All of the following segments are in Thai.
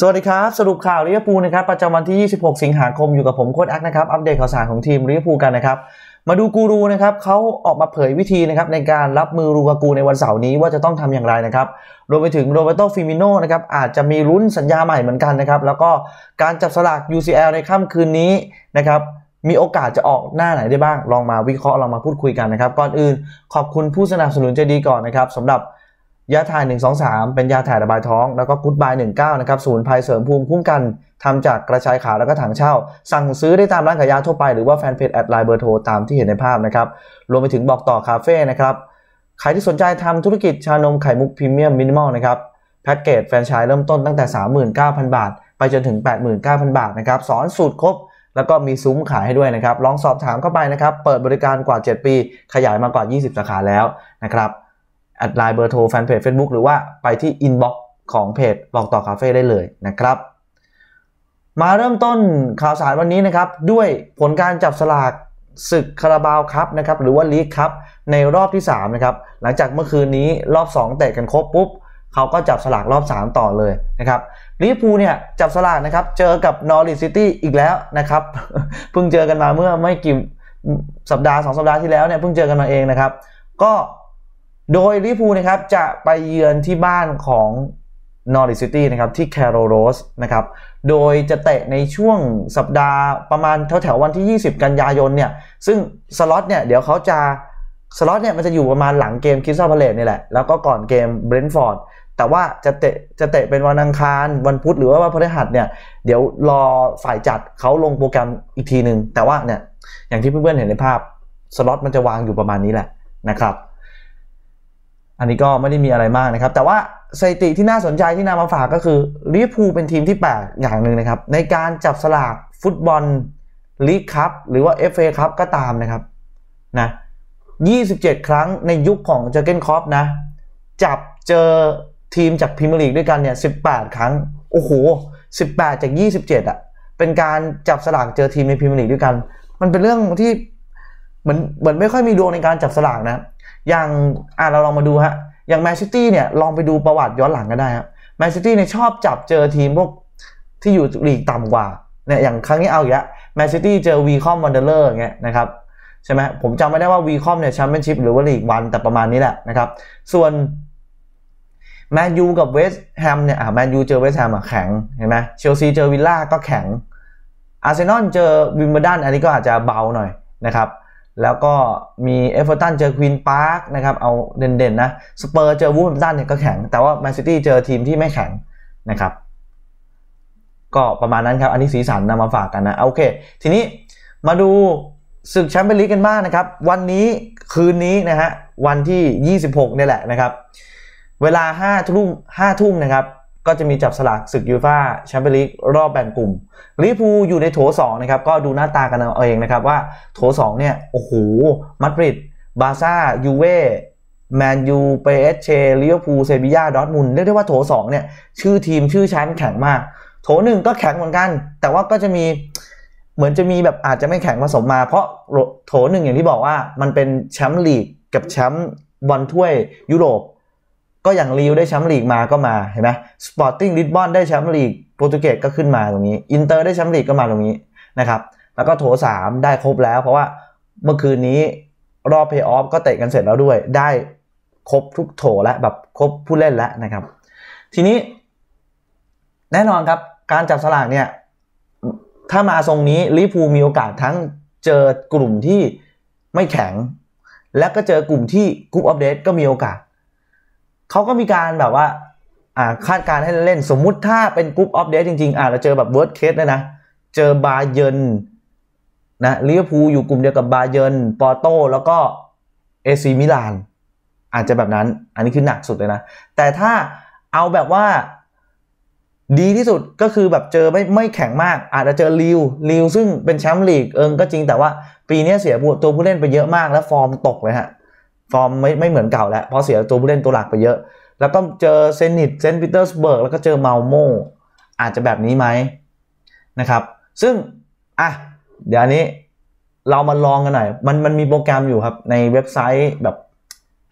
สวัสดีครับ สรุปข่าวลิเวอร์พูลนะครับประจำวันที่ 26 สิงหาคมอยู่กับผมโค้ชอักนะครับอัปเดตข่าวสารของทีมลิเวอร์พูลกันนะครับ มาดูกูรูนะครับเขาออกมาเผยวิธีนะครับในการรับมือรูกากูในวันเสาร์นี้ว่าจะต้องทำอย่างไรนะครับ รวมไปถึงโรเบโตฟิมิโนนะครับอาจจะมีลุ้นสัญญาใหม่เหมือนกันนะครับ แล้วก็การจับสลาก UCL ในค่ำคืนนี้นะครับมีโอกาสจะออกหน้าไหนได้บ้าง ลองมาวิเคราะห์ลองมาพูดคุยกันนะครับก่อนอื่นขอบคุณผู้สนับสนุนใจดีก่อนนะครับสำหรับยาถ่าย123 เป็นยาถ่ายระบายท้อง แล้วก็กุ๊ดบาย 19 นะครับ ศูนย์ภัยเสริมภูมิคุ้มกัน ทำจากกระชายขาวแล้วก็ถังเช่า สั่งซื้อได้ตามร้านขายยาทั่วไป หรือว่าแฟนเพจแอดไลน์เบอร์โทรตามที่เห็นในภาพนะครับ รวมไปถึงบอกต่อคาเฟ่นะครับ ใครที่สนใจทำธุรกิจชานมไข่มุกพรีเมียมมินิมอลนะครับ แพ็กเกจแฟรนไชส์เริ่มต้นตั้งแต่ 39,000 บาท ไปจนถึง 89,000 บาทนะครับ สอนสูตรครบแล้วก็มีซุ้มขายให้ด้วยนะครับ ลองสอบถามเข้าไปนะครับ เปิดบริการกว่า 7 ปี ขยายมากว่า 20สาขาแล้วนะครับแอดไลน์เบอร์โทรแฟนเพจ Facebook หรือว่าไปที่อินบ็อกซ์ของเพจบอกต่อคาเฟ่ได้เลยนะครับ มาเริ่มต้นข่าวสารวันนี้นะครับ ด้วยผลการจับสลาก ศึกคาราบาวครับนะครับ หรือว่าลีกครับในรอบที่ 3 นะครับ หลังจากเมื่อคืนนี้รอบ2เตะกันครบปุ๊บเขาก็จับสลากรอบ 3 ต่อเลยนะครับลิฟพูเนี่ยจับสลากนะครับเจอกับนอริสซิตี้อีกแล้วนะครับเพิ่งเจอกันมาเมื่อไม่กี่สัปดาห์ 2 สัปดาห์ที่แล้วเนี่ยเพิ่งเจอกันมาเองนะครับก็โดยลิพูนะครับจะไปเยือนที่บ้านของนอริซิตี้นะครับที่แคโรโรสนะครับโดยจะเตะในช่วงสัปดาห์ประมาณแถวๆวันที่ 20 กันยายนเนี่ยซึ่งสล็อตเนี่ยเดี๋ยวเขาจะสล็อตเนี่ยมันจะอยู่ประมาณหลังเกมคิสซาพาเลตนี่แหละแล้วก็ก่อนเกมเบรนท์ฟอร์ดแต่ว่าจะเตะจะเตะเป็นวันอังคารวันพุธ หรือว่าวันพฤหัสเนี่ยเดี๋ยวรอฝ่ายจัดเขาลงโปรแกรมอีกทีหนึ่งแต่ว่าเนี่ยอย่างที่เพื่อนๆเห็นในภาพสล็อตมันจะวางอยู่ประมาณนี้แหละนะครับอันนี้ก็ไม่ได้มีอะไรมากนะครับ แต่ว่าสถิติที่น่าสนใจที่นำมาฝากก็คือลิเวอร์พูลเป็นทีมที่แปกอย่างหนึ่งนะครับ ในการจับสลากฟุตบอลลีกคัพหรือว่า FA ครับก็ตามนะครับนะ27 ครั้งในยุคของเจอเกนคอปนะจับเจอทีมจากพรีเมียร์ลีกด้วยกันเนี่ย18 ครั้ง โอ้โห 18 จาก 27อ่ะเป็นการจับสลากเจอทีมในพรีเมียร์ลีกด้วยกัน มันเป็นเรื่องที่เหมือนเหมือนไม่ค่อยมีดวงในการจับสลากนะอย่างอ่ะเราลองมาดูฮะ อย่างแมนซิตี้เนี่ยลองไปดูประวัติย้อนหลังก็ได้ครับแมนซิตี้เนี่ยชอบจับเจอทีมพวกที่อยู่ลีกต่ำกว่าเนี่ยอย่างครั้งนี้เอาอย่าง้แมนซิตี้เจอวีคอมวันเดอร์เลอร์เงี้ยนะครับใช่ไหมผมจำไม่ได้ว่าวีคอมเนี่ยแชมเปี้ยนชิพหรือว่าลีกวันแต่ประมาณนี้แหละนะครับ ส่วนแมนยูกับเวสต์แฮมเนี่ยอ่ะแมนยูเจอเวสต์แฮมอ่ะแข็งเห็นไหมเชลซีเจอวิลล่าก็แข็งอาร์เซนอลเจอวิมเบลดันอันนี้ก็อาจจะเบาหน่อยนะครับแล้วก็มีเอฟเวอร์ตันเจอควีนพาร์คนะครับเอาเด่นๆนะสเปอร์เจอวูฟแฮมร์ตันเนี่ยก็แข็ง แต่ว่าแมนซิตี้เจอทีมที่ไม่แข็งนะครับก็ประมาณนั้นครับ อันนี้สีสันนำมาฝากกันนะโอเค ทีนี้มาดูศึกแชมเปี้ยนลีกกันบ้างนะครับ วันนี้คืนนี้นะฮะวันที่ 26นี่แหละนะครับ เวลา5ทุ่ม5ทุ่มนะครับก็จะมีจับสลากศึกยูฟ่าแชมเปี้ยนลีกรอบแบ่งกลุ่มลิพูอยู่ในโถ2นะครับ ก็ดูหน้าตากันเอาเองนะครับ ว่าโถ2เนี่ย โอ้โหมาดริดบาซ่ายูเว่แมนยูเปเชลิเวอร์พูลเซบีย่าดอทมุนเรียกได้ว่าโถ2เนี่ย ชื่อทีมชื่อชั้นแข็งมาก โถ1ก็แข็งเหมือนกัน แต่ว่าก็จะมีเหมือนจะมีแบบอาจจะไม่แข็งผสมมา เพราะโถหนึ่งอย่างที่บอกว่ามันเป็นแชมป์ลีกกับแชมป์บอลถ้วยยุโรปก็อย่างลีวได้แชมป์ลีกมาก็มาเห็นไหมสปอร์ติ้งลิสบอนได้แชมป์ลีกโปรตุเกสก็ขึ้นมาตรงนี้ อินเตอร์ได้แชมป์ลีกก็มาตรงนี้นะครับ แล้วก็โถ3ได้ครบแล้ว เพราะว่าเมื่อคืนนี้รอบเพย์ออฟก็เตะกันเสร็จแล้วด้วย ได้ครบทุกโถและแบบครบผู้เล่นแล้วนะครับ ทีนี้ แน่นอนครับ การจับสลากเนี่ย ถ้ามาทรงนี้ลิฟูมีโอกาสทั้งเจอกลุ่มที่ไม่แข็ง และก็เจอกลุ่มที่กรุ๊ปอัปเดตก็มีโอกาสเขาก็มีการแบบว่า่าคาดการให้เล่นสมมุติถ้าเป็นกรุ๊ปออฟเดทจริงๆอ่าเราเจอแบบเวิร์ดเคสเลยนะ เจอบาเยนนะลิเวอร์พูลอยู่กลุ่มเดียวกับบาเยนปอร์โตแล้วก็ เอซีมิลาน อาจจะแบบนั้นอันนี้คือหนักสุดเลยนะ แต่ถ้าเอาแบบว่าดีที่สุดก็คือแบบเจอไม่ไม่แข็งมากอาจจะเจอลิวลิวซึ่งเป็นแชมป์ลีกเอิงก็จริงแต่ว่าปีนี้เสียตัวผู้เล่นไปเยอะมาก แล้วฟอร์มตกเลยฮะฟอร์มไม่ไม่เหมือนเก่าแล้ว เพราะเสียตัวผู้เล่นตัวหลักไปเยอะ แล้วก็เจอเซนิตเซนต์ปีเตอร์สเบิร์กแล้วก็เจอเมลโมอาจจะแบบนี้ไหมนะครับ ซึ่ง อ่ะ เดี๋ยวนี้เรามาลองกันหน่อยมันมันมีโปรแกรมอยู่ครับ ในเว็บไซต์แบบ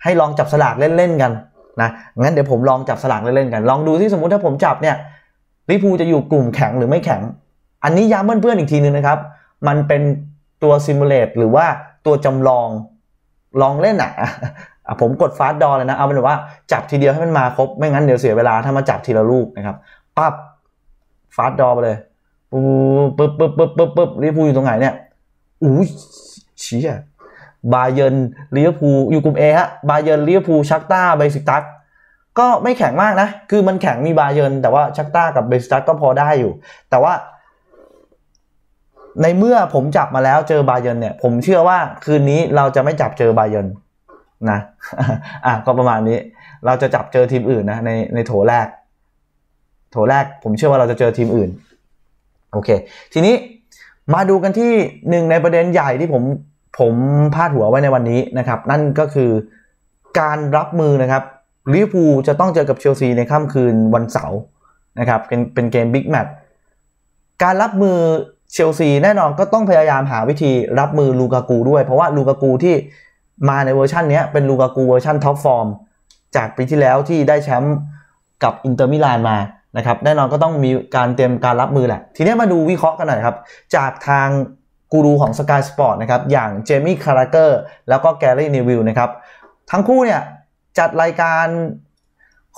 ให้ลองจับสลากเล่นๆกันนะงั้นเดี๋ยวผมลองจับสลากเล่นๆกัน ลองดูที่สมมุติถ้าผมจับเนี่ยลิพูจะอยู่กลุ่มแข็งหรือไม่แข็ง อันนี้ย้ำเพื่อนๆอีกทีนึงนะครับ มันเป็นตัวซิมูเลตหรือว่าตัวจำลองลองเล่นอ่ะผมกดฟาสดอเลยนะ เอาเป็นว่าจับทีเดียวให้มันมาครบ ไม่งั้นเดี๋ยวเสียเวลา ถ้ามาจับทีละลูกนะครับ ปั๊บ ฟาสดอไปเลย ปุ๊บปุ๊บปุ๊บปุ๊บปุ๊บลิเวอร์พูลอยู่ตรงไหนเนี่ย อู้ชี้่ะบาเยนลิเวอร์พูลอยู่กลุ่มเอฮะ บาเยนลิเวอร์พูลชักต้าเบสิตัสก็ไม่แข็งมากนะ คือมันแข็งมีบาเยนแต่ว่าชักต้ากับเบสิตัสก็พอได้อยู่ แต่ว่าในเมื่อผมจับมาแล้วเจอบาเยนเนี่ยผมเชื่อว่าคืนนี้เราจะไม่จับเจอบาเยนนะอ่ะก็ประมาณนี้เราจะจับเจอทีมอื่นนะในในโถแรก โถแรกผมเชื่อว่าเราจะเจอทีมอื่นโอเค ทีนี้มาดูกันที่หนึ่งในประเด็นใหญ่ที่ผมผมพาดหัวไว้ในวันนี้นะครับ นั่นก็คือการรับมือนะครับลิเวอร์พูลจะต้องเจอกับเชลซีในค่ำคืนวันเสาร์นะครับ เป็นเป็นเกมบิ๊กแมตช์การรับมือเชลซี แน่นอนก็ต้องพยายามหาวิธีรับมือลูกากูด้วย เพราะว่าลูกากูที่มาในเวอร์ชันนี้เป็นลูกากูเวอร์ชันท็อปฟอร์ม จากปีที่แล้วที่ได้แชมป์กับอินเตอร์มิลานมานะครับแน่นอนก็ต้องมีการเตรียมการรับมือแหละ ทีนี้มาดูวิเคราะห์กันหน่อยครับจากทางกูรูของ Sky Sport นะครับอย่างเจมี่คาราเกอร์ แล้วก็แกรี่นิวิลนะครับทั้งคู่เนี่ยจัดรายการ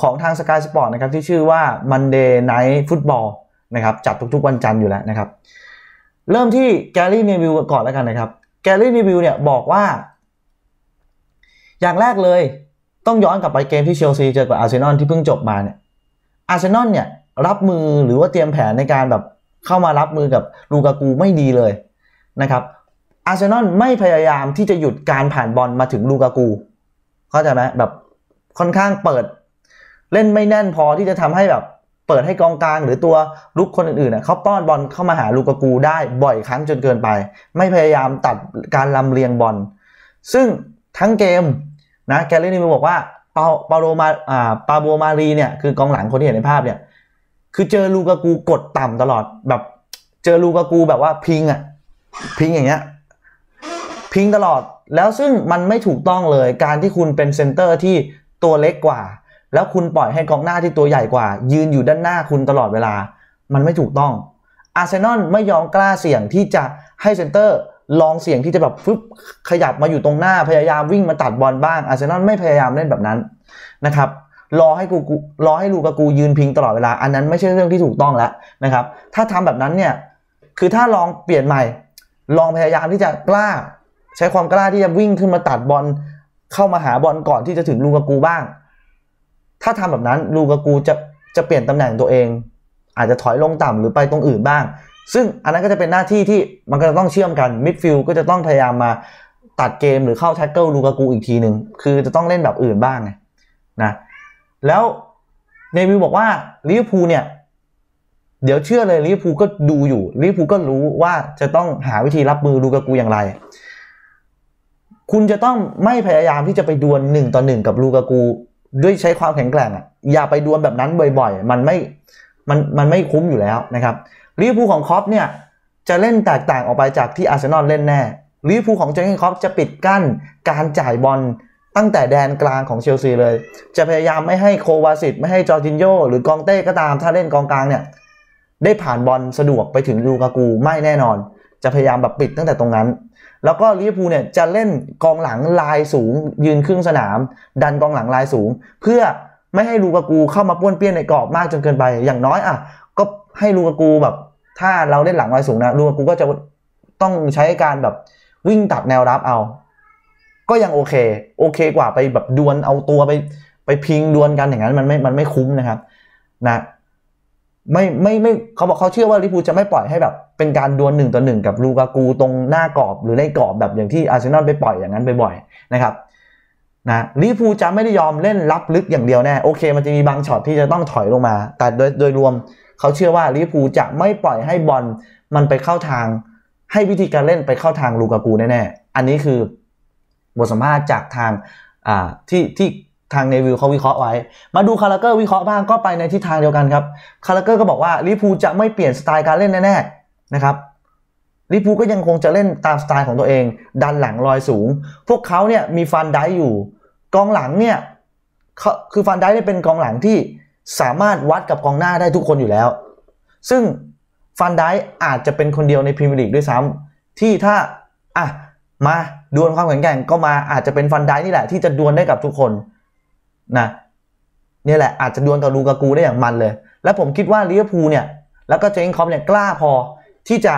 ของทาง Sky Sport นะครับที่ชื่อว่า Monday Night Football นะครับจัดทุกๆวันจันทร์อยู่แล้วนะครับเริ่มที่แกลลี่เนวิลก่อนแล้วกันนะครับแกลลี่เนวิลเนี่ย บอกว่า อย่างแรกเลยต้องย้อนกลับไปเกมที่เชลซีเจอกับอาร์เซนอลที่เพิ่งจบมาเนี่ยอาร์เซนอลเนี่ย รับมือหรือว่าเตรียมแผนในการแบบ เข้ามารับมือกับลูกากูไม่ดีเลย นะครับอาร์เซนอลไม่พยายามที่จะหยุดการผ่านบอลมาถึงลูกากูเข้าใจไหมแบบค่อนข้างเปิด เล่นไม่แน่นพอที่จะทำให้แบบเปิดให้กองกลางหรือตัวลุกคนอื่นๆ เขาป้อนบอลเข้ามาหาลูกกูได้บ่อยครั้งจนเกินไป ไม่พยายามตัดการลำเลียงบอล ซึ่งทั้งเกมนะ แกลเลนี่บอกว่าปาปาโรมาอ่าปาโบมารีเนี่ยคือกองหลังคนที่เห็นในภาพเนี่ยคือเจอลูกกูกดต่ำตลอดแบบเจอลูกกูแบบว่าพิงอ่ะพิงอย่างเงี้ยพิงตลอดแล้วซึ่งมันไม่ถูกต้องเลยการที่คุณเป็นเซนเตอร์ที่ตัวเล็กกว่าแล้วคุณปล่อยให้กองหน้าที่ตัวใหญ่กว่า ยืนอยู่ด้านหน้าคุณตลอดเวลา มันไม่ถูกต้อง อาร์เซนอลไม่ยอมกล้าเสี่ยงที่จะให้เซนเตอร์ลองเสี่ยงที่จะแบบฟึบขยับมาอยู่ตรงหน้า พยายามวิ่งมาตัดบอลบ้าง อาร์เซนอลไม่พยายามเล่นแบบนั้นนะครับ รอให้กูรอให้ลูกากูยืนพิงตลอดเวลา อันนั้นไม่ใช่เรื่องที่ถูกต้องแล้วนะครับ ถ้าทำแบบนั้นเนี่ย คือถ้าลองเปลี่ยนใหม่ ลองพยายามที่จะกล้า ใช้ความกล้าที่จะวิ่งขึ้นมาตัดบอล เข้ามาหาบอลก่อนที่จะถึงลูกากูบ้างถ้าทำแบบนั้นลูกากูจะจะเปลี่ยนตำแหน่งตัวเองอาจจะถอยลงต่ำหรือไปตรงอื่นบ้าง ซึ่งอันนั้นก็จะเป็นหน้าที่ที่มันก็จะต้องเชื่อมกันมิดฟิลด์ก็จะต้องพยายามมาตัดเกมหรือเข้าแท็กเกิลลูกากูอีกทีหนึ่งคือจะต้องเล่นแบบอื่นบ้างนะแล้วเนวิลบอกว่าลิเวอร์พูลเนี่ย เดี๋ยวเชื่อเลยลิเวอร์พูลก็ดูอยู่ลิเวอร์พูลก็รู้ว่าจะต้องหาวิธีรับมือลูกากูอย่างไรคุณจะต้องไม่พยายามที่จะไปดวลหนึ่งต่อหนึ่งกับลูกากูด้วยใช้ความแข็งแกร่งอ่ะอย่าไปดวลแบบนั้นบ่อยๆ มันไม่มันมันไม่คุ้มอยู่แล้วนะครับลิเวอร์พูลของคอปเนี่ยจะเล่นแตกต่างออกไปจากที่อาร์เซนอลเล่นแน่ลิเวอร์พูลของเจนน์นคอปจะปิดกั้นการจ่ายบอลตั้งแต่แดนกลางของเชลซีเลย จะพยายามไม่ให้โควาสิตไม่ให้จอร์จินโยหรือกองเต้ก็ตาม ถ้าเล่นกองกลางเนี่ยได้ผ่านบอลสะดวกไปถึงลูกากูไม่แน่นอนจะพยายามแบบปิดตั้งแต่ตรงนั้น แล้วก็ลิเวอร์พูลเนี่ยจะเล่นกองหลังลายสูง ยืนครึ่งสนาม ดันกองหลังลายสูง เพื่อไม่ให้ลูกากูเข้ามาป้วนเปี้ยนในกรอบมากจนเกินไป อย่างน้อยอ่ะก็ให้ลูกากูแบบ ถ้าเราเล่นหลังลายสูงนะลูกากูก็จะต้องใช้การแบบวิ่งตัดแนวรับเอา ก็ยังโอเคโอเคกว่าไปแบบดวลเอาตัวไป ไปพิงดวลกันอย่างนั้นมันไม่มันไม่คุ้มนะครับ นะไม่ไม่ไม่เขาบอกเขาเชื่อว่าลิปูจะไม่ปล่อยให้แบบเป็นการดวลหนึ่งต่อหนึ่งกับลูกากูตรงหน้ากรอบหรือในกรอบแบบอย่างที่อาร์เซนอลไปปล่อยอย่างนั้นบ่อยๆนะครับนะลิปูจะไม่ได้ยอมเล่นรับลึกอย่างเดียวแน่โอเคมันจะมีบางช็อตที่จะต้องถอยลงมา แต่โดยโดยรวมเขาเชื่อว่าลิปูจะไม่ปล่อยให้บอลมันไปเข้าทางให้วิธีการเล่นไปเข้าทางลูกากูแน่ๆอันนี้คือบทสัมภาษณ์จากทางที่ที่ทางเนวิลเขาวิเคราะห์ไว้ มาดูคาราเกอร์วิเคราะห์บ้างก็ไปในทิศทางเดียวกันครับคาราเกอร์ก็บอกว่าลิพูจะไม่เปลี่ยนสไตล์การเล่นแน่ๆนะครับ ลิพูก็ยังคงจะเล่นตามสไตล์ของตัวเอง ดันหลังลอยสูง พวกเขาเนี่ยมีฟันได้อยู่กองหลังเนี่ย คือฟันได้เป็นกองหลังที่สามารถวัดกับกองหน้าได้ทุกคนอยู่แล้ว ซึ่งฟันได้อาจจะเป็นคนเดียวในพรีเมียร์ลีกด้วยซ้ำ ที่ถ้าอ่ะมาดวลความแข็งแกร่ง ก็มาอาจจะเป็นฟันได้นี่แหละ ที่จะดวลได้กับทุกคนนะเนี่ยแหละ อาจจะดวลกับลูกากูได้อย่างมันเลย และผมคิดว่าลิเวอร์พูลเนี่ย แล้วก็เจงคอมเนี่ยกล้าพอที่จะ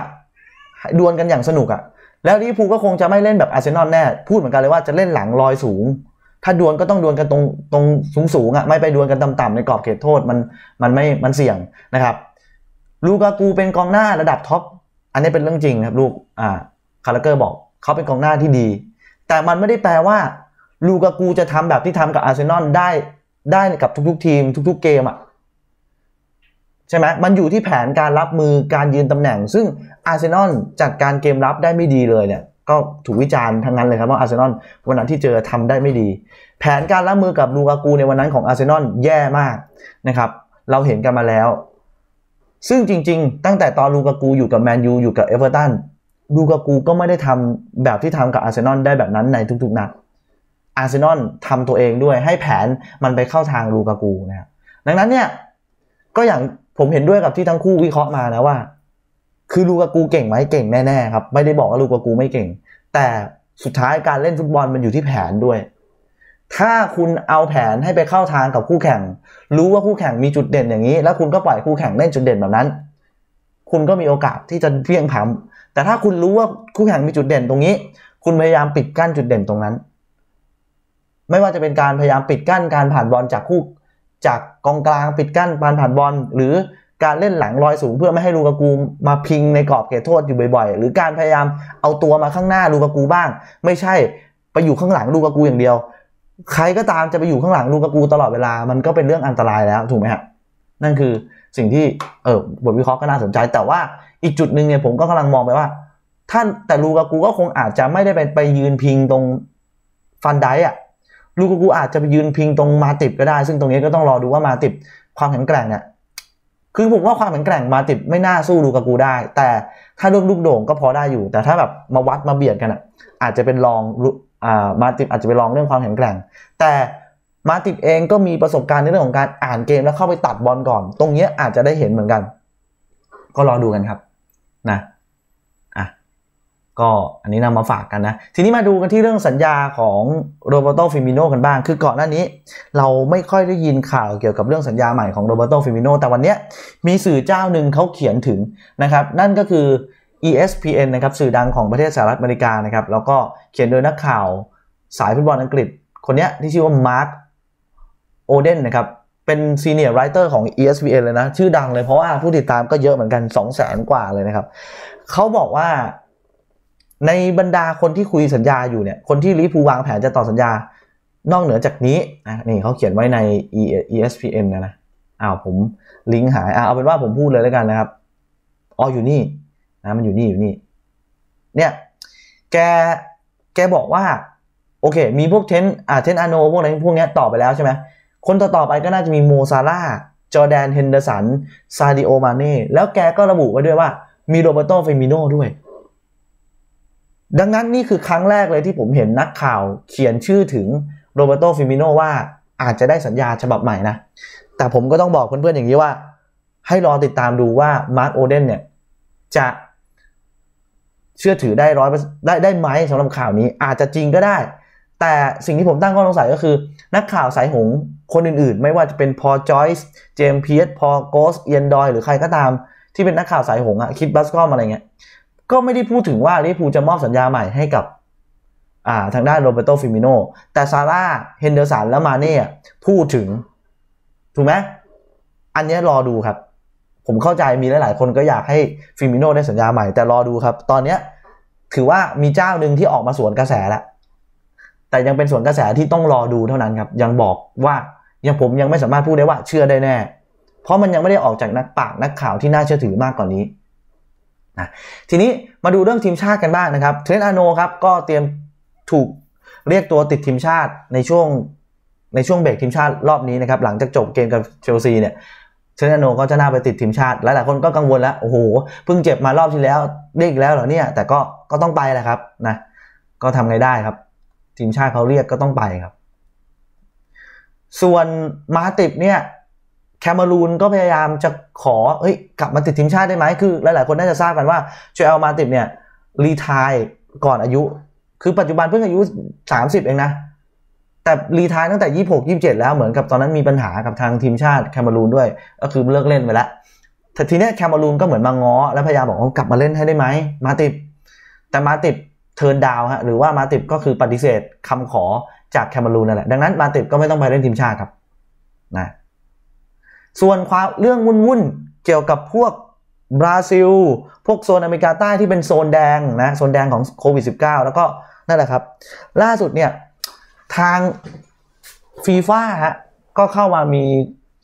ดวลกันอย่างสนุกอะ่ะ แล้วลิเวอร์พูลก็คงจะไม่เล่นแบบอาร์เซนอลแน่ พูดเหมือนกันเลยว่าจะเล่นหลังลอยสูง ถ้าดวลก็ต้องดวลกันตรงตรงสูงสูงอะ่ะไม่ไปดวลกันต่ำๆในกรอบเขตโทษ มันมันไม่มันเสี่ยงนะครับลูกากูเป็นกองหน้าระดับท็อปอันนี้เป็นเรื่องจริงครับลูกอ่าคาร์ลเกอร์บอกเขาเป็นกองหน้าที่ดีแต่มันไม่ได้แปลว่าลูกากูจะทำแบบที่ทำกับอาร์เซนอลได้ ได้กับทุกๆทีมทุกๆเกมอะ่ะใช่ไหมมันอยู่ที่แผนการรับมือการยืนตำแหน่ง ซึ่ง อาร์เซนอลจัดการเกมรับได้ไม่ดีเลยเนี่ยก็ถูกวิจารณ์ทั้งนั้นเลยครับ ว่าอาร์เซนอลวันนั้นที่เจอทำได้ไม่ดี แผนการรับมือกับลูกากูในวันนั้นของอาร์เซนอลแย่มากนะครับเราเห็นกันมาแล้ว ซึ่งจริง ๆตั้งแต่ตอนลูกากูอยู่กับแมนยูอยู่กับเอเวอร์ตันลูกากูก็ไม่ได้ทำแบบที่ทำกับอาร์เซนอลได้แบบนั้นในทุกๆนัดอาร์เซนอลทำตัวเองด้วยให้แผนมันไปเข้าทางลูกากูนะครับดังนั้นเนี่ยก็อย่างผมเห็นด้วยกับที่ทั้งคู่วิเคราะห์มานะว่า คือลูกากูเก่งไหมเก่งแน่ๆครับไม่ได้บอกว่าลูกากูไม่เก่ง แต่สุดท้ายการเล่นฟุตบอลมันอยู่ที่แผนด้วย ถ้าคุณเอาแผนให้ไปเข้าทางกับคู่แข่ง รู้ว่าคู่แข่งมีจุดเด่นอย่างนี้ แล้วคุณก็ปล่อยคู่แข่งเล่นจุดเด่นแบบนั้น คุณก็มีโอกาสที่จะเพียงผาแต่ถ้าคุณรู้ว่าคู่แข่งมีจุดเด่นตรงนี้ คุณพยายามปิดกั้นจุดเด่นตรงนั้นไม่ว่าจะเป็นการพยายามปิดกั้นการผ่านบอลจากคู่จากกองกลางปิดกั้นการผ่านบอล หรือการเล่นหลังลอยสูง เพื่อไม่ให้ลูกากูมาพิงในกรอบเขตโทษอยู่บ่อย ๆ หรือการพยายามเอาตัวมาข้างหน้าลูกากูบ้าง ไม่ใช่ไปอยู่ข้างหลังลูกากูอย่างเดียว ใครก็ตามจะไปอยู่ข้างหลังลูกากู ตลอดเวลามันก็เป็นเรื่องอันตรายแล้วถูกไหมฮะนั่นคือสิ่งที่เออบทวิเคราะห์ก็น่าสนใจ แต่ว่าอีกจุดหนึ่งเนี่ยผมก็กำาลังมองไปว่าท่านแต่ลูกากูก็คงอาจจะไม่ได้ไปไปยืนพิงตรงฟันไดอะลูกกูอาจจะไปยืนพิงตรงมาติบก็ได้ ซึ่งตรงนี้ก็ต้องรอดูว่ามาติบความแข็งแกร่งเนี่ยคือผมว่าความแข็งแกร่ง มาติดไม่น่าสู้ลูกกูได้ แต่ถ้าเรื่องลูกโด่งก็พอได้อยู่ แต่ถ้าแบบมาวัดมาเบียดกันอ่ะอาจจะเป็นรองอ่ามาติดอาจจะไปลองเรื่องความแข็งแกร่ง แต่มาติดเองก็มีประสบการณ์ในเรื่องของการอ่านเกม แล้วเข้าไปตัดบอลก่อน ตรงเนี้ยอาจจะได้เห็นเหมือนกัน ก็รอดูกันครับ นะก็อันนี้นำมาฝากกันนะ ทีนี้มาดูกันที่เรื่องสัญญาของโรเบโตฟิมิโนกันบ้าง คือก่อนหน้านี้ เราไม่ค่อยได้ยินข่าวเกี่ยวกับเรื่องสัญญาใหม่ของโรเบโตฟิมิโนแต่วันนี้มีสื่อเจ้าหนึ่งเขาเขียนถึงนะครับนั่นก็คือ ESPN นะครับสื่อดังของประเทศสหรัฐอเมริกานะครับแล้วก็เขียนโดยนักข่าวสายฟุตบอลอังกฤษ คนนี้ที่ชื่อว่ามาร์คโอเดนนะครับเป็นซีเนียร์ไรเตอร์ของ ESPN เลยนะชื่อดังเลยเพราะว่าผู้ติดตามก็เยอะเหมือนกัน 2 0 0แสนกว่าเลยนะครับเขาบอกว่าในบรรดาคนที่คุยสัญญาอยู่เนี่ยคนที่ลิฟูวางแผนจะต่อสัญญานอกเหนือจากนี้นะนี่เขาเขียนไว้ใน ESPN นะนะอ้าวผมลิงก์หายเอาเป็นว่าผมพูดเลยแล้วกันนะครับ อ๋อ อยู่นี่นะมันอยู่นี่ อยู่นี่เนี่ยแกแกบอกว่า โอเค มีพวกเทนอ่าเทนอโนพวกอะไรพวกนี้ต่อไปแล้วใช่ไหมคนต่ออไปก็น่าจะมีโมซาร่าจอแดนเฮนเดอร์สันซาดิโอมาเน่แล้วแกก็ระบุไว้ด้วยว่ามีโรเบโตเฟมิโน่ด้วยดังนั้นนี่คือครั้งแรกเลยที่ผมเห็นนักข่าวเขียนชื่อถึงโรเบโตฟิมิโนว่าอาจจะได้สัญญาฉบับใหม่นะ แต่ผมก็ต้องบอกเพื่อนๆอย่างนี้ว่าให้รอติดตามดูว่ามาร์คโอเดนเนี่ยจะเชื่อถือได้ร้อยได้ได้ไหมสำหรับข่าวนี้อาจจะจริงก็ได้ แต่สิ่งที่ผมตั้งข้อสงสัยก็คือ นักข่าวสายหงคนอื่นๆ ไม่ว่าจะเป็นพอจอยส์เจมเพียสพอโกสเอียนดอยหรือใครก็ตามที่เป็นนักข่าวสายหงอะคิดบัสกอมอะไรเงี้ยก็ไม่ได้พูดถึงว่าลิเวอร์พูลจะมอบสัญญาใหม่ให้กับทางด้านโรเบโตฟิมิโนแต่ซาร่าเฮนเดอร์สันและมาเน่พูดถึง ถูกไหมอันนี้รอดูครับ ผมเข้าใจมีหลาย ๆ คนก็อยากให้ฟิมิโนได้สัญญาใหม่แต่รอดูครับ ตอนเนี้ยถือว่ามีเจ้าหนึ่งที่ออกมาสวนกระแสแล้ว แต่ยังเป็นสวนกระแสที่ต้องรอดูเท่านั้นครับ ยังบอกว่ายังผมยังไม่สามารถพูดได้ว่า เชื่อได้แน่ เพราะมันยังไม่ได้ออกจากนักปากนักข่าวที่น่าเชื่อถือมากกว่านนี้นะทีนี้มาดูเรื่องทีมชาติกันบ้างนะครับเทรนอาโนครับก็เตรียมถูกเรียกตัวติดทีมชาติในช่วงในช่วงเบรกทีมชาติรอบนี้นะครับหลังจากจบเกมกับเชลซีเนี่ยเทรนอาโนก็จะน่าไปติดทีมชาติหลายหลายคนก็กังวลแล้วโอ้โหเพิ่งเจ็บมารอบที่แล้วเรียกกแล้วเหรอเนี่ยแต่ก็ก็ต้องไปแหละครับนะก็ทำไงได้ครับ ทีมชาติเขาเรียกก็ต้องไปครับ ส่วนมาติบเนี่ยแคมารูนก็พยายามจะขอเฮ้ย กลับมาติดทีมชาติได้ไหมคือหลายๆคนน่าจะทราบกันว่าโจเอลมาติดเนี่ยรีทายก่อนอายุ คือปัจจุบันเพิ่งอายุ 30 เองนะแต่รีทายตั้งแต่ 26 27 แล้วเหมือนกับตอนนั้นมีปัญหากับทางทีมชาติแคมารูนด้วย ก็คือเลิกเล่นไปแล้วแต่ทีนี้แคมารูนก็เหมือนมาง้อแล้วพยายามบอกว่ากลับมาเล่นให้ได้ไหมมาติดแต่มาติดเทิร์นดาวฮะหรือว่ามาติดก็คือปฏิเสธคำขอจากแคมารูนนั่นแหละ ดังนั้นมาติดก็ไม่ต้องไปเล่นทีมชาติครับ นะส่วนความเรื่องวุ่นวุ่นเกี่ยวกับพวกบราซิล พวกโซนอเมริกาใต้ที่เป็นโซนแดงนะ โซนแดงของโควิด -19 แล้วก็นั่นแหละครับล่าสุดเนี่ยทางฟีฟ่าฮะ ก็เข้ามามี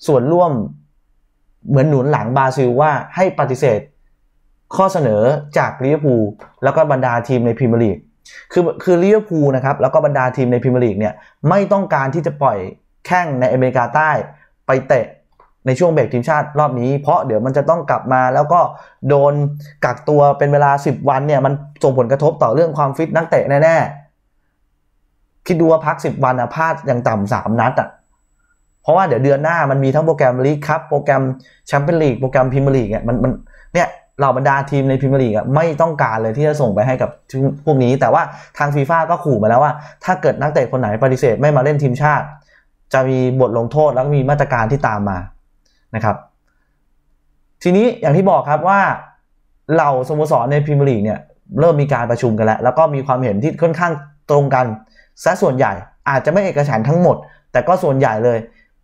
ส่วนร่วมเหมือนหนุนหลังบราซิลว่าให้ปฏิเสธข้อเสนอจากลิเวอร์พูลแล้วก็บรรดาทีมในพรีเมียร์ลีกคือคือลิเวอร์พูลนะครับ แล้วก็บรรดาทีมในพรีเมียร์ลีกเนี่ยไม่ต้องการที่จะปล่อยแข้งในอเมริกาใต้ไปเตะในช่วงเบรกทีมชาติรอบนี้ เพราะเดี๋ยวมันจะต้องกลับมา แล้วก็โดนกักตัวเป็นเวลา 10 วันเนี่ย มันส่งผลกระทบต่อเรื่องความฟิตนักเตะแน่ๆคิดดูว่าพัก 10 วันอะพลาดอย่างต่ำสามนัดอะเพราะว่าเดี๋ยวเดือนหน้ามันมีทั้งโปรแกรมลีกครับโปรแกรมแชมเปี้ยนลีกโปรแกรมพรีเมียร์ลีกเนี่ยมันมันเนี่ยเหล่าบรรดาทีมในพรีเมียร์ลีกไม่ต้องการเลยที่จะส่งไปให้กับพวกนี้แต่ว่าทางฟีฟ่าก็ขู่มาแล้วว่า ถ้าเกิดนักเตะคนไหนปฏิเสธไม่มาเล่นทีมชาติ จะมีบทลงโทษแล้วก็มีมาตรการที่ตามมาะครับทีนี้อย่างที่บอกครับว่าเหล่าสโมสร ในพรีเมียร์ลีกเนี่ยเริ่มมีการประชุมกันแล้วแล้วก็มีความเห็นที่ค่อนข้างตรงกันซะส่วนใหญ่อาจจะไม่เอกฉันทั้งหมด แต่ก็ส่วนใหญ่เลย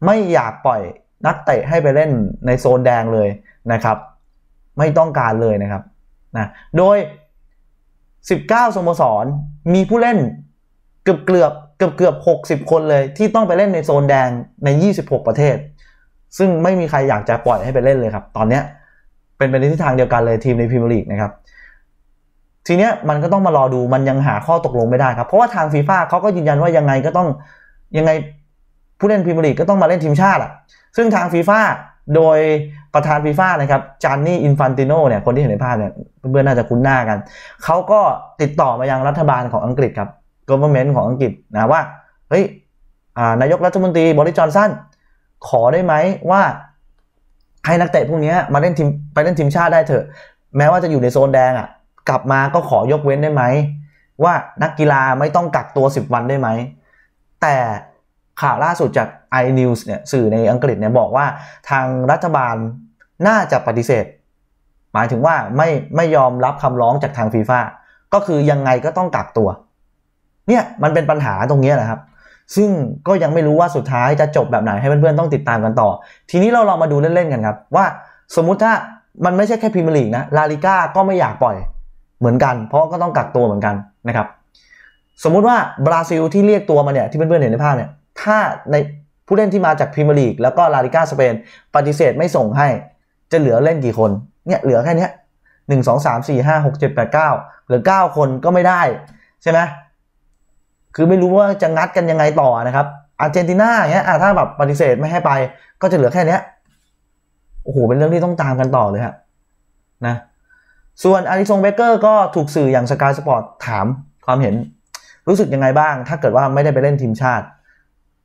ไม่อยากปล่อยนักเตะให้ไปเล่นในโซนแดงเลยนะครับไม่ต้องการเลยนะครับนะโดย 19 สโมสร มีผู้เล่นเกือบเกือบเกือบเกือบ60 คนเลยที่ต้องไปเล่นในโซนแดงใน 26 ประเทศซึ่งไม่มีใครอยากจะปล่อยให้ไปเล่นเลยครับ ตอนเนี้ยเป็นไปในทิศทางเดียวกันเลยทีมในพรีเมียร์ลีกนะครับ ทีเนี้ยมันก็ต้องมารอดู มันยังหาข้อตกลงไม่ได้ครับ เพราะว่าทางฟีฟ่าเขาก็ยืนยันว่ายังไงก็ต้อง ยังไงผู้เล่นพรีเมียร์ลีกก็ต้องมาเล่นทีมชาติอ่ะ ซึ่งทางฟีฟ่าโดยประธานฟีฟ่านะครับจานนี่อินฟันติโนเนี่ยคนที่เห็นในภาพเนี่ยเพื่อนๆน่าจะคุ้นหน้ากันเขาก็ติดต่อมายังรัฐบาลของอังกฤษครับ government ของอังกฤษนะว่าเฮ้ยนายกรัฐมนตรีบริจอนสันขอได้ไหมว่า ให้นักเตะพวกนี้มาเล่นทีมไปเล่นทีมชาติได้เถอะ แม้ว่าจะอยู่ในโซนแดงอะ่ะกลับมาก็ขอยกเว้นได้ไหม ว่านักกีฬาไม่ต้องกักตัว 10 วันได้ไหมแต่ข่าวล่าสุดจาก i news เนี่ยสื่อในอังกฤษเนี่ยบอกว่า ทางรัฐบาลน่าจะปฏิเสธหมายถึงว่าไม่ไม่ยอมรับคำร้องจากทางฟีฟ่าก็คือยังไงก็ต้องกักตัว เนี่ยมันเป็นปัญหาตรงนี้แหละครับซึ่งก็ยังไม่รู้ว่าสุดท้ายจะจบแบบไหนให้เพื่อนๆต้องติดตามกันต่อ ทีนี้เราลองมาดูเล่นๆกันครับ ว่าสมมุติถ้ามันไม่ใช่แค่พรีเมียร์ลีกนะลาลิก้าก็ไม่อยากปล่อยเหมือนกันเพราะก็ต้องกักตัวเหมือนกันนะครับ สมมุติว่าบราซิลที่เรียกตัวมาเนี่ย ที่เพื่อนๆเห็นในภาพเนี่ย ถ้าในผู้เล่นที่มาจากพรีเมียร์ลีกแล้วก็ลาลิก้าสเปนปฏิเสธไม่ส่งให้ จะเหลือเล่นกี่คนเนี่ยเหลือแค่นี้หนึ่งสองสามสี่ห้าหกเจ็ดแปดเก้าหรือเก้าคนก็ไม่ได้ใช่ไหมคือไม่รู้ว่าจะงัดกันยังไงต่อนะครับ อาร์เจนตินาเนี้ยถ้าแบบปฏิเสธไม่ให้ไปก็จะเหลือแค่เนี้ยโอ้โห เป็นเรื่องที่ต้องตามกันต่อเลยฮะนะ ส่วนอาริซงเบเกอร์ก็ถูกสื่ออย่างสกายสปอร์ตถามความเห็นรู้สึกยังไงบ้าง ถ้าเกิดว่าไม่ได้ไปเล่นทีมชาติ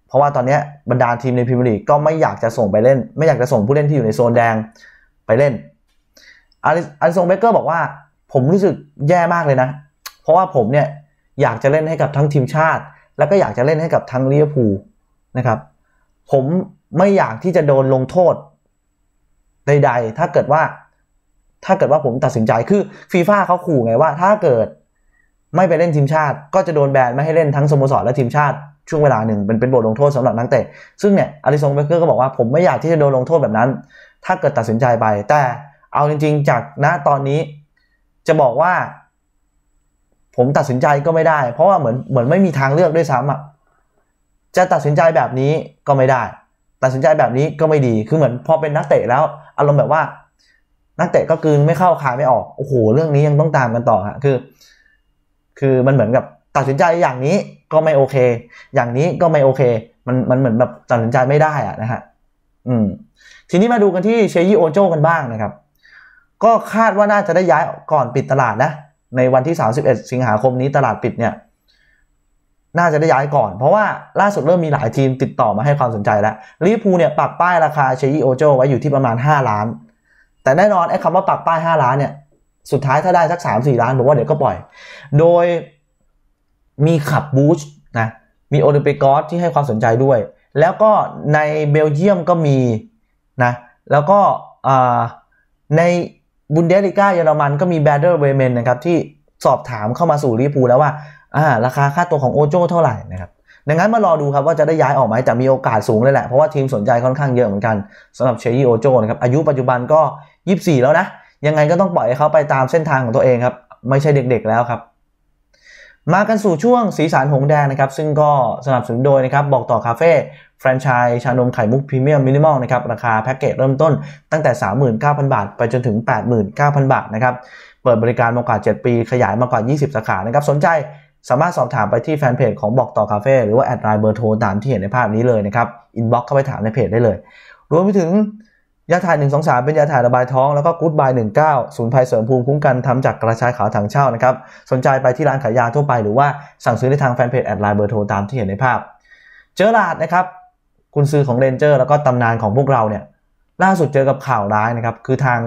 เพราะว่าตอนนี้บรรดาทีมในพรีเมียร์ลีกก็ไม่อยากจะส่งไปเล่นไม่อยากจะส่งผู้เล่นที่อยู่ในโซนแดงไปเล่นอาริซงเบเกอร์บอกว่า ผมรู้สึกแย่มากเลยนะ เพราะว่าผมเนี่ยอยากจะเล่นให้กับทั้งทีมชาติ แล้วก็อยากจะเล่นให้กับทั้งลเรีร์พูนะครับผมไม่อยากที่จะโดนลงโทษใด ๆถ้าเกิดว่าถ้าเกิดว่าผมตัดสินใจคือฟีฟ่าเขาขู่ไงว่าถ้าเกิดไม่ไปเล่นทีมชาติก็จะโดนแบนไม่ให้เล่นทั้งสโมสรและทีมชาติช่วงเวลาหนึ่งเป็นเป็นบทลงโทษสำหรับนักเตะซึ่งเนี่ยอลิซงเบเกอร์ก็บอกว่าผมไม่อยากที่จะโดนลงโทษแบบนั้น ถ้าเกิดตัดสินใจไป แต่เอาจริง ๆ จากณตอนนี้จะบอกว่าผมตัดสินใจก็ไม่ได้ เพราะว่าเหมือนเหมือนไม่มีทางเลือกด้วยซ้ำอ่ะจะตัดสินใจแบบนี้ก็ไม่ได้ ตัดสินใจแบบนี้ก็ไม่ดีคือเหมือนพอเป็นนักเตะแล้ว อารมณ์แบบว่า นักเตะก็คืนไม่เข้าขายไม่ออกโอ้โหเรื่องนี้ยังต้องตามกันต่อฮะคือ คือมันเหมือนกับตัดสินใจอย่างนี้ก็ไม่โอเค อย่างนี้ก็ไม่โอเคมันมันเหมือนแบบตัดสินใจไม่ได้อ่ะนะฮะอืมทีนี้มาดูกันที่เชยิโอโจกันบ้างนะครับ ก็คาดว่าน่าจะได้ย้ายก่อนปิดตลาดนะในวันที่ 31 สิงหาคมนี้ตลาดปิดเนี่ย น่าจะได้ย้ายก่อน เพราะว่าล่าสุดเริ่มมีหลายทีมติดต่อมาให้ความสนใจแล้วลิเวอร์พูลเนี่ยปักป้ายราคาเชยิโอโจไว้อยู่ที่ประมาณ 5 ล้าน แต่แน่นอนไอ้คำว่าปักป้าย 5 ล้านเนี่ย สุดท้ายถ้าได้สัก 3-4 ล้านผมว่าเดี๋ยวก็ปล่อย โดยมีขับบูชนะมีโอลิมปิกอสที่ให้ความสนใจด้วย แล้วก็ในเบลเยียมก็มีนะแล้วก็ในบุนเดสลิก้าเยอรมันก็มีแบดเดอร์เบเมนนะครับ ที่สอบถามเข้ามาสู่ลิปูแล้วว่าอ่า ราคาค่าตัวของโอโจเท่าไหร่นะครับดังนั้นมารอดูครับ ว่าจะได้ย้ายออกไหมแต่มีโอกาสสูงเลยแหละ เพราะว่าทีมสนใจค่อนข้างเยอะเหมือนกันสำหรับเชยี่โอโจนะครับ อายุปัจจุบันก็ 24 แล้วนะ ยังไงก็ต้องปล่อยให้เขาไปตามเส้นทางของตัวเองครับไม่ใช่เด็กๆแล้วครับมากันสู่ช่วงสีสันหงแดงนะครับซึ่งก็สนับสนุนโดยนะครับบอกต่อคาเฟ่แฟรนไชส์ชานมไข่มุกพรีเมียมมินิมอลนะครับราคาแพ็กเกจเริ่มต้นตั้งแต่ 39,000 บาท ไปจนถึง 89,000 บาทนะครับเปิดบริการมากว่า 7 ปีขยายมากว่า 20สาขานะครับสนใจสามารถสอบถามไปที่แฟนเพจของบอกต่อคาเฟ่หรือว่าแอดไลน์เบอร์โทรตามที่เห็นในภาพนี้เลยนะครับอินบ็อกซ์เข้าไปถามในเพจได้เลยรวมไปถึงยาถ่าย1 2 3เป็นยาถ่ายระบายท้องแล้วก็กู๊ดบาย19ศูนย์ภัยเสริมภูมิคุ้มกันทำจากกระชายขาวถังเช่านะครับสนใจไปที่ร้านขายยาทั่วไปหรือว่าสั่งซื้อได้ทางแฟนเพจแอดไลน์เบอร์โทรตามที่เห็นในภาพ เจอราดนะครับคุณซื้อของเรนเจอร์แล้วก็ตำนานของพวกเราเนี่ยล่าสุดเจอกับข่าวร้ายนะครับ คือทาง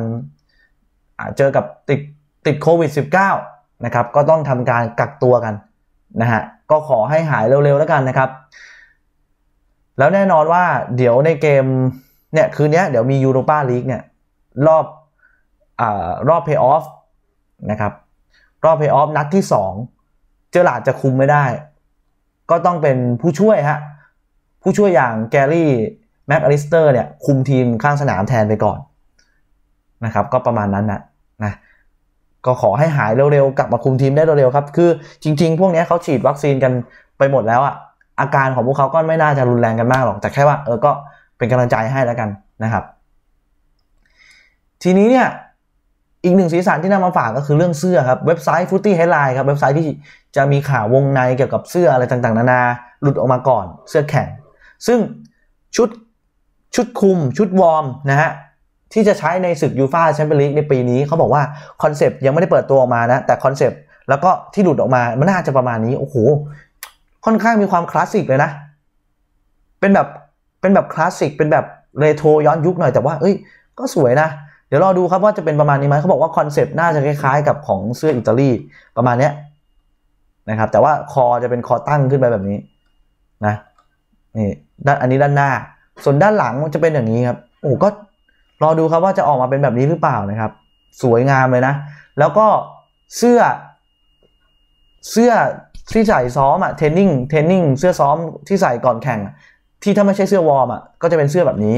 เจอกับติดติดโควิด -19 นะครับก็ต้องทำการกักตัวกันนะฮะก็ขอให้หายเร็วๆแล้วกันนะครับแล้วแน่นอนว่าเดี๋ยวในเกมเนี่ยคืนนี้เดี๋ยวมียูโรปาลีกเนี่ยรอบอรอบเพย์ออฟนะครับ รอบเพย์ออฟนัดที่ 2 เจอหลาดจะคุมไม่ได้ ก็ต้องเป็นผู้ช่วยฮะผู้ช่วยอย่างแกรี่แม็กอลิสเตอร์เนี่ยคุมทีมข้างสนามแทนไปก่อน นะครับ ก็ประมาณนั้นนะนะ ก็ขอให้หายเร็วๆ กลับมาคุมทีมได้เร็วๆครับ คือจริงๆ พวกนี้เขาฉีดวัคซีนกันไปหมดแล้วอะอาการของพวกเขาก็ไม่น่าจะรุนแรงกันมากหรอกแต่แค่ว่าเออก็เป็นกำลังใจให้แล้วกันนะครับ ทีนี้เนี่ย อีกหนึ่งสีสันที่นำมาฝากก็คือเรื่องเสื้อครับ เว็บไซต์ฟุตตี้ไฮไลน์ครับเว็บไซต์ที่จะมีข่าววงในเกี่ยวกับเสื้ออะไรต่างๆนานา หลุดออกมาก่อนเสื้อแข่ง ซึ่งชุดชุดคุมชุดวอร์มนะฮะที่จะใช้ในศึกยูฟาแชมเปี้ยนลีกในปีนี้เขาบอกว่าคอนเซปต์ยังไม่ได้เปิดตัวออกมานะแต่คอนเซปต์แล้วก็ที่หลุดออกมามันน่าจะประมาณนี้โอ้โหค่อนข้างมีความคลาสสิกเลยนะเป็นแบบเป็นแบบคลาสสิกเป็นแบบเรโทรย้อนยุคหน่อย แต่ว่าเอ้ยก็สวยนะ เดี๋ยวรอดูครับ ว่าจะเป็นประมาณนี้ไหมเขาบอกว่าคอนเซปต์น่าจะคล้าย ๆ กับของเสื้ออิตาลีประมาณเนี้ยนะครับแต่ว่าคอจะเป็นคอตั้งขึ้นไปแบบนี้นะนี่ด้านอันนี้ด้านหน้า ส่วนด้านหลังมันจะเป็นอย่างนี้ครับโอ้ก็รอดูครับ ว่าจะออกมาเป็นแบบนี้หรือเปล่านะครับ สวยงามเลยนะแล้วก็เสื้อเสื้อที่ใส่ซ้อมอะเทนนิ่งเทนนิ่งเสื้อซ้อมที่ใส่ก่อนแข่งที่ถ้าไม่ใช่เสื้อวอร์มอ่ะก็จะเป็นเสื้อแบบนี้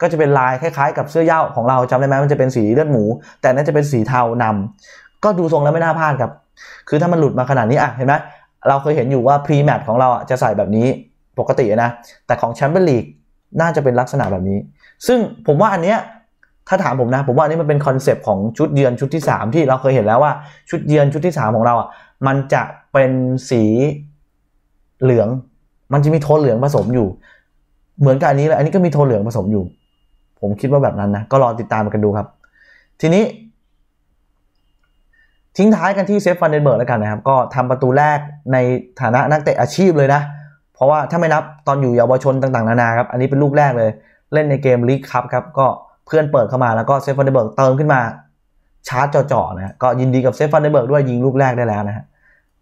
ก็จะเป็นลายคล้ายๆ กับเสื้อย่าของเราจำได้ไหมมันจะเป็นสีเลือดหมู แต่นั่นจะเป็นสีเทานำก็ดูทรงแล้วไม่น่าพลาดครับคือถ้ามันหลุดมาขนาดนี้อ่ะเห็นไหมเราเคยเห็นอยู่ว่าพรีแมตของเราอ่ะจะใส่แบบนี้ปกตินะแต่ของแชมเปี้ยนลีกน่าจะเป็นลักษณะแบบนี้ ซึ่งผมว่าอันเนี้ยถ้าถามผมนะ ผมว่าอันนี้มันเป็นคอนเซปต์ของชุดเยือนชุดที่ 3 ที่เราเคยเห็นแล้วว่าชุดเยือนชุดที่ 3 ของเราอ่ะมันจะเป็นสีเหลืองมันจะมีโทนเหลืองผสมอยู่ เหมือนกับอันนี้เลยอันนี้ก็มีโทนเหลืองผสมอยู่ ผมคิดว่าแบบนั้นนะ ก็รอติดตามกันดูครับ ทีนี้ ทิ้งท้ายกันที่เซฟฟันเดนเบิร์กแล้วกันนะครับ ก็ทำประตูแรกในฐานะนักเตะอาชีพเลยนะ เพราะว่าถ้าไม่นับตอนอยู่เยาวชนต่างๆ นานาครับ อันนี้เป็นลูกแรกเลย เล่นในเกมลีกครับครับก็เพื่อนเปิดเข้ามาแล้วก็เซฟฟันเดนเบิร์กเติมขึ้นมา ชาร์จจ่อๆนะ ก็ยินดีกับเซฟฟันเดนเบิร์กด้วยยิงลูกแรกได้แล้วนะฮะ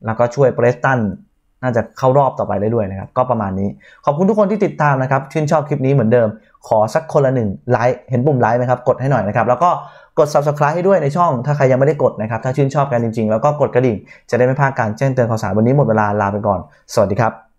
แล้วก็ช่วยเปรสตันน่าจะเข้ารอบต่อไปได้ด้วยนะครับ ก็ประมาณนี้ ขอบคุณทุกคนที่ติดตามนะครับชื่นชอบคลิปนี้เหมือนเดิม ขอสักคนละหนึ่งไลค์เห็นปุ่มไลค์ไหมครับกดให้หน่อยนะครับแล้วก็กด subscribe ให้ด้วยในช่องถ้าใครยังไม่ได้กดนะครับถ้าชื่นชอบกันจริง ๆ แล้วก็กดกระดิ่งจะได้ไม่พลาดการแจ้งเตือนข่าวสารวันนี้หมดเวลาลาไปก่อน สวัสดีครับ